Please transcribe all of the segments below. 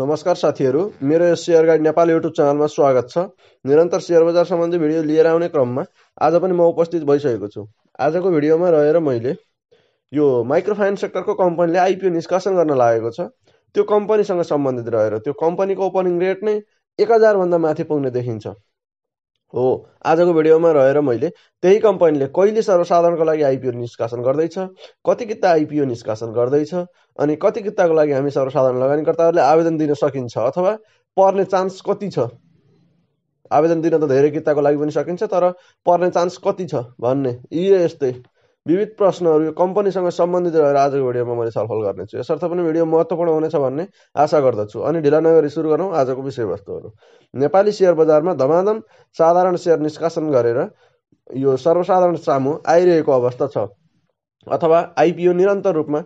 नमस्कार साथीहरू मेरो यो सेयर गाइड नेपाल युट्युब च्यानलमा स्वागत छ निरन्तर सेयर बजार सम्बन्धी भिडियो लिएर आउने क्रममा आज पनि म उपस्थित भइसकेको छु आजको भिडियोमा रहेर मैले यो माइक्रो फाइनेन्स सेक्टरको कम्पनीले आइपिओ निष्कासन गर्न लागेको छ त्यो कम्पनीसँग सम्बन्धित रहेर त्यो कम्पनीको ओपनिङ रेट नै एक हजारभन्दा माथि पुग्ने देखिन्छ हो आजको भिडियोमा रहेर मैले त्यही कम्पनीले कहिले सर्वसाधारणको लागि आइपिओ निष्कासन गर्दैछ कति किता आइपिओ निष्कासन गर्दैछ अनि कति किताको लागि हामी सर्वसाधारण लगानीकर्ताहरूले आवेदन दिन सकिन्छ अथवा पर्ने चान्स कति छ आवेदन दिन त धेरै किताको लागि पनि सकिन्छ तर पर्ने चान्स कति छ भन्ने यी यस्तै विविध प्रश्नहरू यो कम्पनीसँग सम्बन्धित रहेर आजको भिडियोमा मैले छलफल गर्नेछु यसर्थ पनि भिडियो महत्त्वपूर्ण हुनेछ भन्ने आशा गर्दछु अनि ढिला नगरी सुरु गरौँ आजको विषयवस्तुहरू नेपाली सेयर बजारमा धमाधम साधारण सेयर निष्कासन गरेर यो सर्वसाधारण सामु आइरहेको अवस्था छ अथवा आइपिओ निरन्तर रूपमा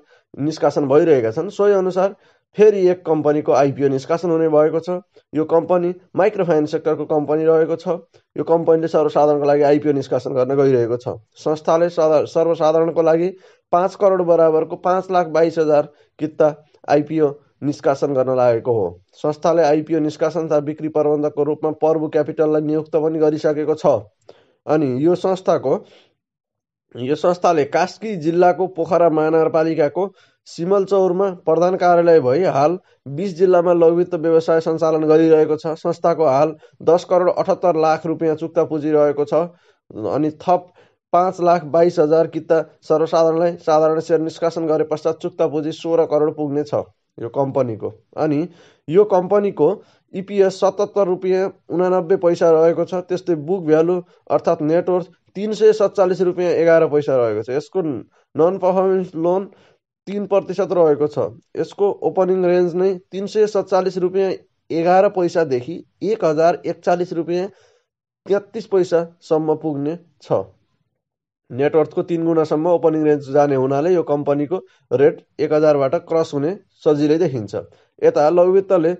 निष्कासन भइरहेका छन् सोही अनुसार फेरि एक कम्पनीको आइपिओ निष्कासन हुने भएको छ यो कम्पनी माइक्रो फाइनेन्स सेक्टरको कम्पनी रहेको छ यो कम्पनीले सर्वसाधारणको लागि आइपिओ निष्कासन गर्न गइरहेको छ संस्थाले सर्वसाधारणको लागि पाँच करोड बराबरको पाँच लाख बाइस हजार कित्ता आइपिओ निष्कासन गर्न लागेको हो संस्थाले आइपिओ निष्कासन तथा बिक्री प्रबन्धकको रूपमा पर्वु क्यापिटललाई नियुक्त पनि गरिसकेको छ अनि यो संस्थाको यो संस्थाले कास्की जिल्लाको पोखरा महानगरपालिकाको सिमलचौरमा प्रधान कार्यालय भई हाल बिस जिल्लामा लघुवित्त व्यवसाय सञ्चालन गरिरहेको छ संस्थाको हाल दस करोड अठहत्तर लाख रुपियाँ चुक्ता पुँजी रहेको छ अनि थप पाँच लाख बाइस हजार किता सर्वसाधारणलाई साधारण सेयर निष्कासन गरे पश्चात चुक्ता पुँजी सोह्र करोड पुग्ने छ यो कम्पनीको अनि यो कम्पनीको इपिएस सतहत्तर रुपियाँ उनानब्बे पैसा रहेको छ त्यस्तै बुक भ्यालु अर्थात् नेटवर्थ तिन सय सत्तालिस रुपियाँ एघार पैसा रहेको छ यसको नन पर्फर्मेन्स लोन तिन प्रतिशत रहेको छ यसको ओपनिङ रेन्ज नै तिन सय सत्तालिस रुपियाँ एघार पैसादेखि एक हजार एकचालिस रुपियाँ तेत्तिस पैसासम्म पुग्ने छ नेटवर्थको तिन गुणासम्म ओपनिङ रेन्ज जाने हुनाले यो कम्पनीको रेट एक हजारबाट क्रस हुने सजिलै देखिन्छ यता लघुवित्तले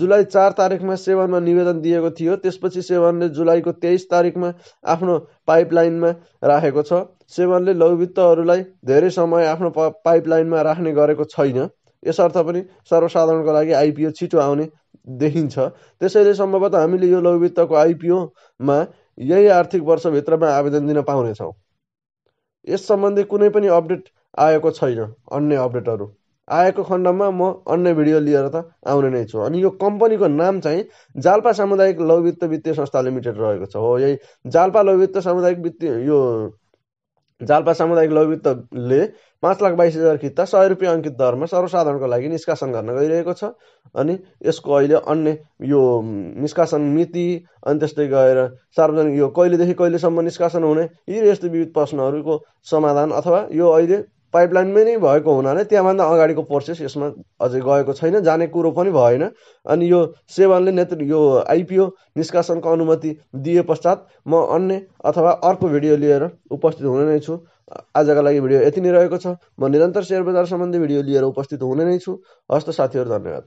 जुलाई चार तारिकमा सेवनमा निवेदन दिएको थियो त्यसपछि सेवनले जुलाईको तेइस तारिकमा आफ्नो पाइपलाइनमा राखेको छ सेवनले लघुवित्तहरूलाई धेरै समय आफ्नो पाइपलाइनमा राख्ने गरेको छैन यसर्थ पनि सर्वसाधारणको लागि आइपिओ छिटो आउने देखिन्छ त्यसैले सम्भवतः हामीले यो लघुवित्तको आइपिओमा यही आर्थिक वर्षभित्रमा आवेदन दिन पाउनेछौँ यस सम्बन्धी कुनै पनि अपडेट आएको छैन अन्य अपडेटहरू आएको खण्डमा म अन्य भिडियो लिएर त आउने नै छु अनि यो कम्पनीको नाम चाहिँ जाल्पा सामुदायिक लघुवित्त वित्तीय संस्था लिमिटेड रहेको छ हो यही जालपा लघुवित्त सामुदायिक वित्तीय यो जालपा सामुदायिक लघुवित्तले पाँच लाख बाइस हजार खित्ता सय रुपियाँ अङ्कित दरमा सर्वसाधारणको लागि निष्कासन गर्न गइरहेको छ अनि यसको अहिले अन्य यो निष्कासन मिति अनि त्यस्तै गएर सार्वजनिक यो कहिलेदेखि कहिलेसम्म निष्कासन हुने यी यस्तो विविध प्रश्नहरूको समाधान अथवा यो अहिले पाइपलाइनमै नै भएको हुनाले त्यहाँभन्दा अगाडिको प्रोसेस यसमा अझै गएको छैन जाने कुरो पनि भएन अनि यो सेवनले नेत्र यो आइपिओ निष्कासनको अनुमति दिए पश्चात म अन्य अथवा अर्को भिडियो लिएर उपस्थित हुने नै छु आजका लागि भिडियो यति नै रहेको छ म निरन्तर सेयर बजार सम्बन्धी भिडियो लिएर उपस्थित हुने नै छु हस्त साथीहरू धन्यवाद